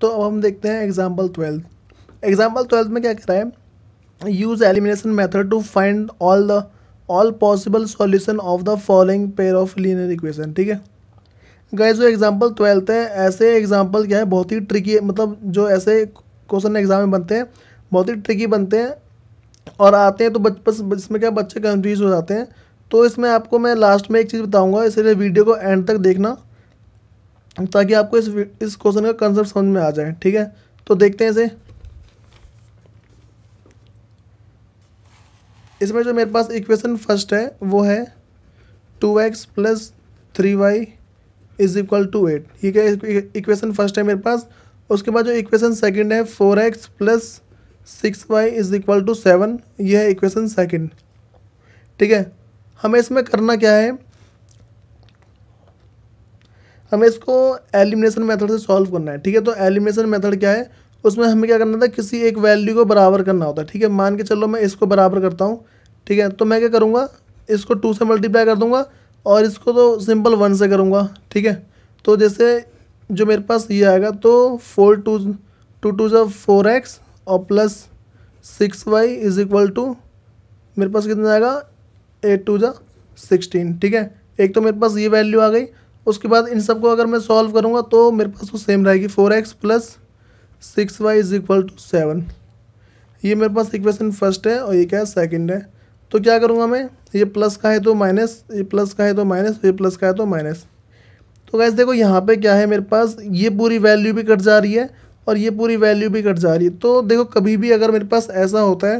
तो अब हम देखते हैं एग्जाम्पल ट्वेल्थ एग्जाम्पल ट्वेल्थ में क्या कह रहा है use elimination method to find all the all possible solution of the following pair of linear equation ठीक है गए जो एग्जाम्पल ट्वेल्थ है ऐसे एग्जाम्पल क्या है बहुत ही ट्रिकी मतलब जो ऐसे क्वेश्चन एग्जाम में बनते हैं बहुत ही ट्रिकी बनते हैं और आते हैं तो बच बस इसमें क्या बच्चे कन्फ्यूज हो जाते हैं तो इसमें आपको मैं लास्ट में एक चीज़ बताऊंगा इसलिए वीडियो को एंड तक देखना ताकि आपको इस इस क्वेश्चन का कंसेप्ट समझ में आ जाए ठीक है तो देखते हैं इसे इसमें जो मेरे पास इक्वेशन फर्स्ट है वो है two X plus three Y is equal to eight ठीक है इक्वेशन फर्स्ट e- है मेरे पास उसके बाद जो इक्वेशन सेकंड है four x plus six Y is equal to seven यह है इक्वेशन सेकंड ठीक है हमें इसमें करना क्या है हमें इसको एलिमिनेशन मेथड से सॉल्व करना है ठीक है तो एलिमिनेशन मेथड क्या है उसमें हमें क्या करना था किसी एक वैल्यू को बराबर करना होता है ठीक है मान के चलो मैं इसको बराबर करता हूँ ठीक है तो मैं क्या करूँगा इसको टू से मल्टीप्लाई कर दूँगा और इसको तो सिंपल वन से करूँगा ठीक है तो जैसे जो मेरे पास ये आएगा तो फोर टू टू टू ज़ा फोर एक्स और plus six Y is equal to मेरे पास कितना आएगा एट टू जो सिक्सटीन ठीक है एक तो मेरे पास ये वैल्यू आ गई उसके बाद इन सबको अगर मैं सॉल्व करूँगा तो मेरे पास वो सेम रहेगी four x plus six Y is equal to seven ये मेरे पास इक्वेशन फर्स्ट है और ये क्या है सेकेंड है तो क्या करूँगा मैं ये प्लस का है तो माइनस ये प्लस का है तो माइनस ये प्लस का है तो माइनस तो गैस देखो यहाँ पे क्या है मेरे पास ये पूरी वैल्यू भी कट जा रही है और ये पूरी वैल्यू भी कट जा रही है तो देखो कभी भी अगर मेरे पास ऐसा होता है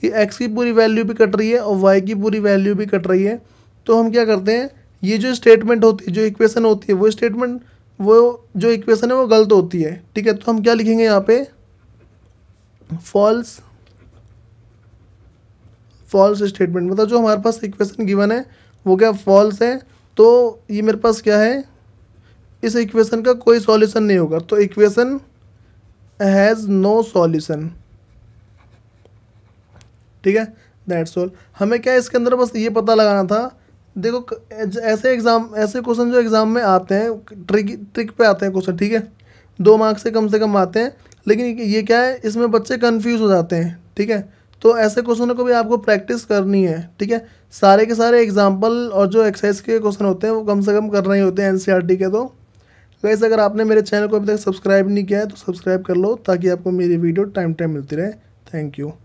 कि एक्स की पूरी वैल्यू भी कट रही है और वाई की पूरी वैल्यू भी कट रही है तो हम क्या करते हैं ये जो स्टेटमेंट होती है जो इक्वेशन होती है वो स्टेटमेंट वो जो इक्वेशन है वो गलत होती है ठीक है तो हम क्या लिखेंगे यहाँ पे फॉल्स फॉल्स स्टेटमेंट मतलब जो हमारे पास इक्वेशन गिवन है वो क्या फॉल्स है तो ये मेरे पास क्या है इस इक्वेशन का कोई सॉल्यूशन नहीं होगा तो इक्वेशन हैज़ नो सॉल्यूशन ठीक है दैट्स ऑल हमें क्या इसके अंदर बस ये पता लगाना था देखो ऐसे एग्ज़ाम ऐसे क्वेश्चन जो एग्ज़ाम में आते हैं ट्रिक ट्रिक पे आते हैं क्वेश्चन ठीक है दो मार्क्स से कम से कम आते हैं लेकिन ये क्या है इसमें बच्चे कन्फ्यूज हो जाते हैं ठीक है तो ऐसे क्वेश्चनों को भी आपको प्रैक्टिस करनी है ठीक है सारे के सारे एग्जाम्पल और जो एक्सरसाइज के क्वेश्चन होते हैं वो कम से कम करना ही होते हैं एन e के तो वैसे अगर आपने मेरे चैनल को अभी तक सब्सक्राइब नहीं किया है तो सब्सक्राइब कर लो ताकि आपको मेरी वीडियो टाइम टाइम मिलती रहे थैंक यू